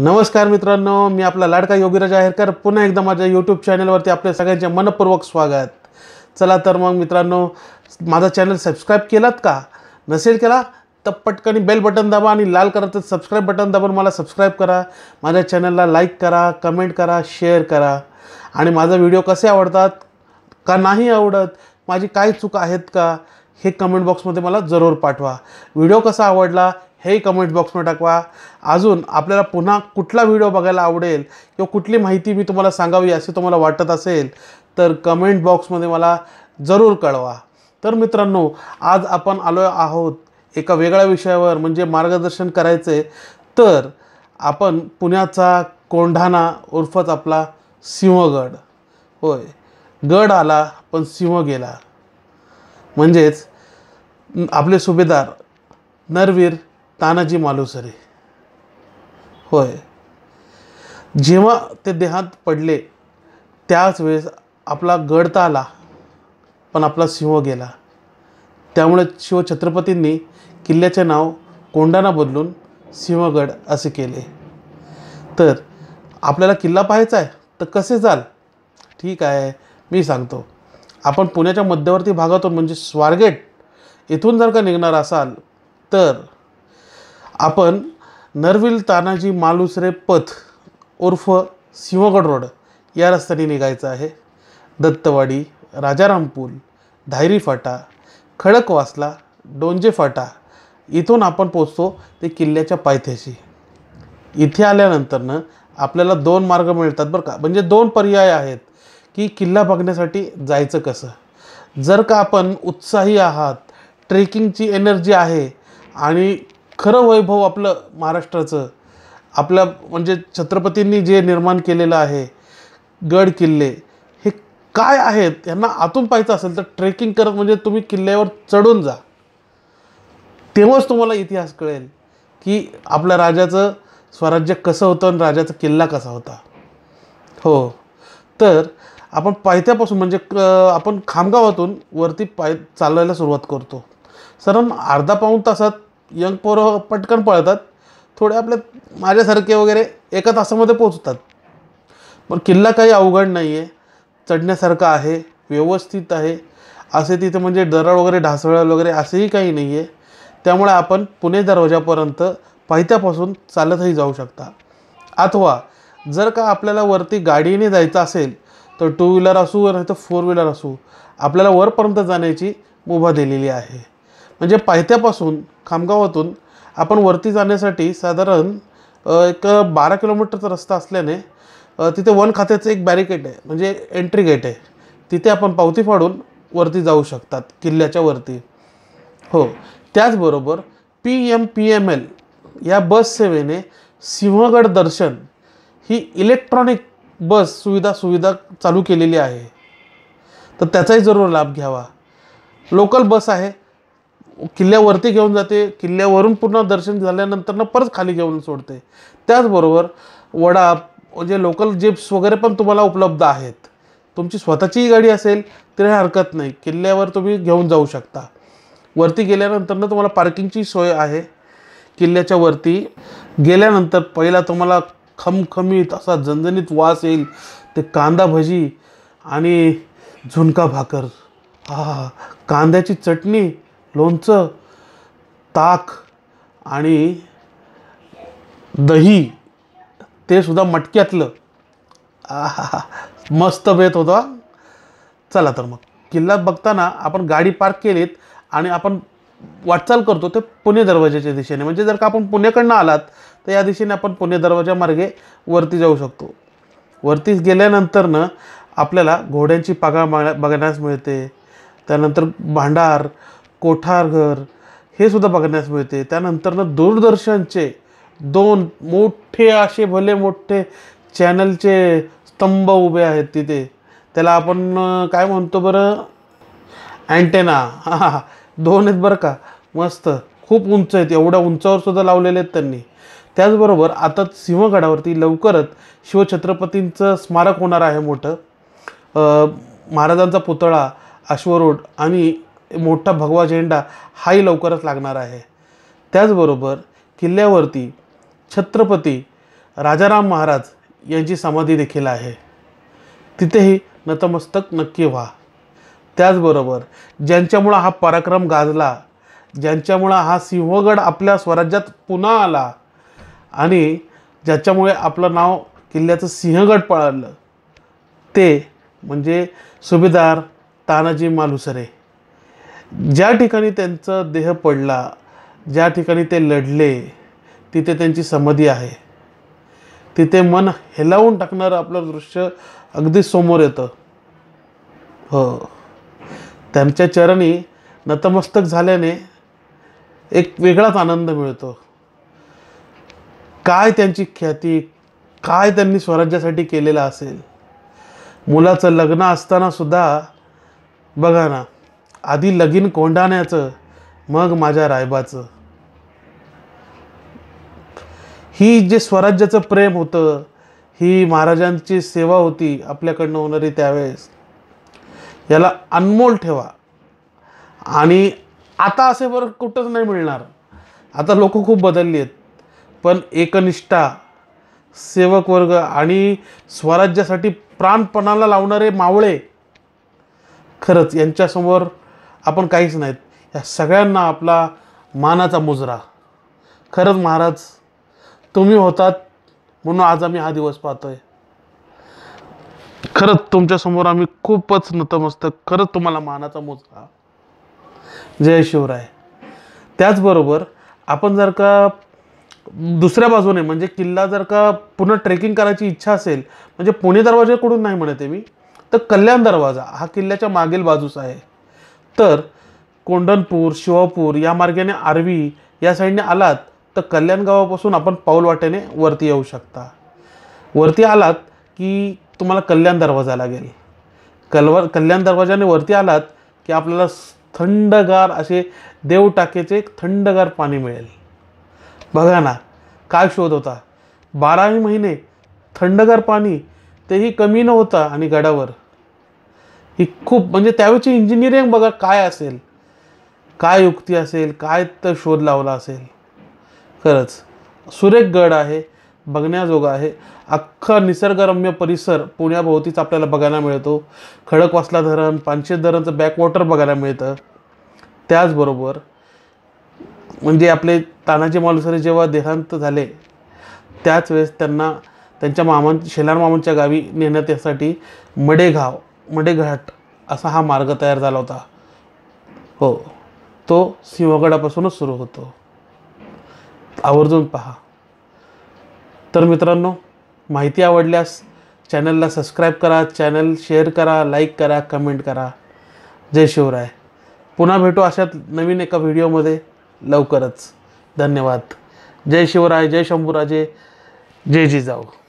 नमस्कार मित्रांनो मी आपला लाडका योगीराज आहेरकर पुन्हा एकदा माझ्या यूट्यूब चॅनलवरती आपल्या सगळ्यांचे मनपूर्वक स्वागत चला तर मग मित्रांनो माझा चॅनल सबस्क्राईब केलात का नसेल केला तर पटकन बेल बटन दाबा आणि लाल कलरचं सबस्क्राईब बटन दाबून मला सबस्क्राईब करा माझ्या चॅनलला लाईक करा कमेंट करा शेअर करा आणि माझा व्हिडिओ कसे आवडतात का नाही आवडत माझी काय चूक आहेत का हे कमेंट बॉक्समध्ये मला जरूर पाठवा व्हिडिओ कसा आवडला हे कमेंट बॉक्समध्ये टाकवा अजून आपल्याला पुन्हा कुठला व्हिडिओ बघायला आवडेल किंवा कुठली माहिती मी तुम्हाला सांगावी असे तुम्हाला वाटत असेल तर कमेंट बॉक्समध्ये मला जरूर कळवा तर मित्रांनो आज आपण आलो आहोत एका वेगळ्या विषयावर म्हणजे मार्गदर्शन करायचे तर आपण पुण्याचा कोंढाणा उर्फच आपला सिंहगड होय गड आला पण सिंह गेला म्हणजेच आपले सुभेदार नरवीर तानाजी मालुसरे होय जेव्हा ते देहात पडले त्याच वेळेस आपला गड तर आला पण आपला सिंह गेला त्यामुळे शिवछत्रपतींनी किल्ल्याचे नाव कोंडाणा बदलून सिंहगड असे केले तर आपल्याला किल्ला पाहायचा आहे तर कसे जाल ठीक आहे मी सांगतो आपण पुण्याच्या मध्यवर्ती भागातून म्हणजे स्वारगेट इथून जर का निघणार असाल तर आपण नरविल तानाजी मालुसरे पथ उर्फ सिंहगड रोड या रस्त्याने निघायचं आहे दत्तवाडी राजाराम पूल धायरी फाटा खडकवासला डोंजे फाटा इथून आपण पोचतो ते किल्ल्याच्या पायथ्याशी इथे आल्यानंतरनं आपल्याला दोन मार्ग मिळतात बरं का म्हणजे दोन पर्याय आहेत की किल्ला बघण्यासाठी जायचं कसं जर का आपण उत्साही आहात ट्रेकिंगची एनर्जी आहे आणि खरं वैभव आपलं महाराष्ट्राचं आपल्या म्हणजे छत्रपतींनी जे निर्माण केलेलं आहे गड किल्ले हे काय आहेत यांना आतून पाहायचं असेल तर ट्रेकिंग करत म्हणजे तुम्ही किल्ल्यावर चढून जा तेव्हाच तुम्हाला इतिहास कळेल की आपल्या राजाचं स्वराज्य कसं होतं आणि राजाचा किल्ला कसा होता हो तर आपण पायथ्यापासून म्हणजे आपण खामगावातून वरती पाय चालायला सुरुवात करतो सर अर्धा पाऊण तासात यंग पोरं पटकन पळतात थोडे आपले माझ्यासारखे वगैरे एका तासामध्ये पोचतात पण किल्ला काही अवघड नाही आहे चढण्यासारखं आहे व्यवस्थित आहे असे तिथे म्हणजे दरड वगैरे ढासळ वगैरे असेही काही नाही आहे त्यामुळे आपण पुणे दरवाजापर्यंत पायथ्यापासून चालतही जाऊ शकता अथवा जर का आपल्याला वरती गाडीने जायचं असेल तर टू व्हीलर असू नाही तर फोर व्हीलर असू आपल्याला वरपर्यंत जाण्याची मुभा दिलेली आहे म्हणजे पायथ्यापासून खामगावातून आपण वरती जाण्यासाठी साधारण एक बारा किलोमीटरचा रस्ता असल्याने तिथे वन खात्याचं एक बॅरिकेड आहे म्हणजे एंट्री गेट आहे तिथे आपण पावती फाडून वरती जाऊ शकतात किल्ल्याच्या वरती हो त्याचबरोबर P M P M L या बस सेवेने सिंहगड दर्शन ही इलेक्ट्रॉनिक बस सुविधा सुविधा चालू केलेली आहे तर त्याचाही जरूर लाभ घ्यावा लोकल बस आहे किल्ल्यावरती घेऊन जाते किल्ल्यावरून पूर्ण दर्शन झाल्यानंतरनं परत खाली घेऊन सोडते त्याचबरोबर वडा जे लोकल जिप्स वगैरे पण तुम्हाला उपलब्ध आहेत तुमची स्वतःचीही गाडी असेल तरी हरकत नाही किल्ल्यावर तुम्ही घेऊन जाऊ शकता वरती गेल्यानंतरनं तुम्हाला पार्किंगची सोय आहे किल्ल्याच्या वरती गेल्यानंतर पहिला तुम्हाला खमखमीत असा झणझणीत वास येईल ते कांदा भजी आणि झुणका भाकर हा कांद्याची चटणी लोणचं ताक आणि दही ते सुद्धा मटक्यातलं मस्त बेत होता चला तर मग किल्ला बघताना आपण गाडी पार्क केलीत आणि आपण वाटचाल करतो ते पुणे दरवाज्याच्या दिशेने म्हणजे जर का आपण पुण्याकडनं आलात तर या दिशेने आपण पुणे दरवाजा मार्गे वरती जाऊ शकतो वरती गेल्यानंतरनं आपल्याला घोड्यांची पागा बघण्यास मिळते त्यानंतर भांडार कोठारघर हे सुद्धा बघण्यास मिळते त्यानंतरनं दूरदर्शनचे दोन मोठे असे भले मोठे चॅनलचे स्तंभ उभे आहेत तिथे त्याला आपण काय म्हणतो बरं अँटेना हां दोन आहेत बरं का मस्त खूप उंच आहेत एवढ्या उंचावर सुद्धा लावलेले आहेत त्यांनी त्याचबरोबर आता सिंहगडावरती लवकरच शिवछत्रपतींचं स्मारक होणार आहे मोठं महाराजांचा पुतळा अश्वरोड आणि मोठा भगवा झेंडा हाही लवकरच लागणार आहे त्याचबरोबर किल्ल्यावरती छत्रपती राजाराम महाराज यांची समाधी देखील आहे तिथेही नतमस्तक नक्की व्हा त्याचबरोबर ज्यांच्यामुळं हा पराक्रम गाजला ज्यांच्यामुळं हा सिंहगड आपल्या स्वराज्यात पुन्हा आला आणि ज्याच्यामुळे आपलं नाव किल्ल्याचं सिंहगड पळालं ते म्हणजे सुभेदार तानाजी मालुसरे ज्या ठिकाणी त्यांचा देह पडला ज्या ठिकाणी ते लढले तिथे त्यांची समाधी आहे तिथे मन हेलावून टाकणारं आपलं दृश्य अगदी समोर येतं हो त्यांच्या चरणी नतमस्तक झाल्याने एक वेगळाच आनंद मिळतो काय त्यांची ख्याती काय त्यांनी स्वराज्यासाठी केलेलं असेल मुलाचं लग्न असताना सुद्धा बघा ना आधी लगीन कोंडाण्याचं मग माझ्या रायबाचं ही जे स्वराज्याचं प्रेम होतं ही महाराजांची सेवा होती आपल्याकडनं होणारी त्यावेळेस याला अनमोल ठेवा आणि आता असे बरं कुठंच नाही मिळणार आता लोक खूप बदलली आहेत पण एकनिष्ठा सेवक वर्ग आणि स्वराज्यासाठी प्राणपणाला लावणारे मावळे खरंच यांच्यासमोर आपण काहीच नाहीत या सगळ्यांना आपला मानाचा मुजरा खरंच महाराज तुम्ही होतात म्हणून आज आम्ही हा दिवस पाहतोय खरंच तुमच्यासमोर आम्ही खूपच नतमस्तक खरंच तुम्हाला मानाचा मुजरा जय शिवराय त्याचबरोबर आपण जर का दुसऱ्या बाजूने म्हणजे किल्ला जर का पुन्हा ट्रेकिंग करायची इच्छा असेल म्हणजे पुणे दरवाजाकडून नाही म्हणते मी तर कल्याण दरवाजा हा किल्ल्याच्या मागील बाजूस आहे तर कोंडनपूर शिवापूर या मार्गाने आरवी या साईडने आलात तर कल्याण गावापासून आपण पाऊल वरती येऊ शकता वरती आलात की तुम्हाला कल्याण दरवाजा लागेल कलवर कल्याण दरवाजाने वरती आलात की आपल्याला थंडगार असे देवटाकेचे थंडगार पाणी मिळेल बघा ना काय शोध होता बाराही महिने थंडगार पाणी तेही कमी न होता आणि गडावर ही खूप म्हणजे त्यावेळची इंजिनिअरिंग बघा काय असेल काय युक्ती असेल काय तर शोध लावला असेल खरंच सुरेख गड आहे बघण्याजोगा आहे अख्खा निसर्गरम्य परिसर पुण्याभोवतीच आपल्याला बघायला मिळतो खडकवासला धरण पानशेत धरणचं बॅकवॉटर बघायला मिळतं त्याचबरोबर म्हणजे आपले तानाजी मालुसरे जेव्हा देहांत झाले त्याच वेळेस त्यांना त्यांच्या मामां शेलार मामांच्या गावी यासाठी मडेगाव मडेघाट घाट असा हा मार्ग तयार झाला होता हो तो सिंहगडापासूनच सुरू होतो आवर्जून पहा तर मित्रांनो माहिती आवडल्यास चॅनलला सबस्क्राईब करा चॅनल शेअर करा लाईक करा कमेंट करा जय शिवराय पुन्हा भेटू अशात नवीन एका व्हिडिओमध्ये लवकरच धन्यवाद जय शिवराय जय शंभूराजे जय जिजाऊ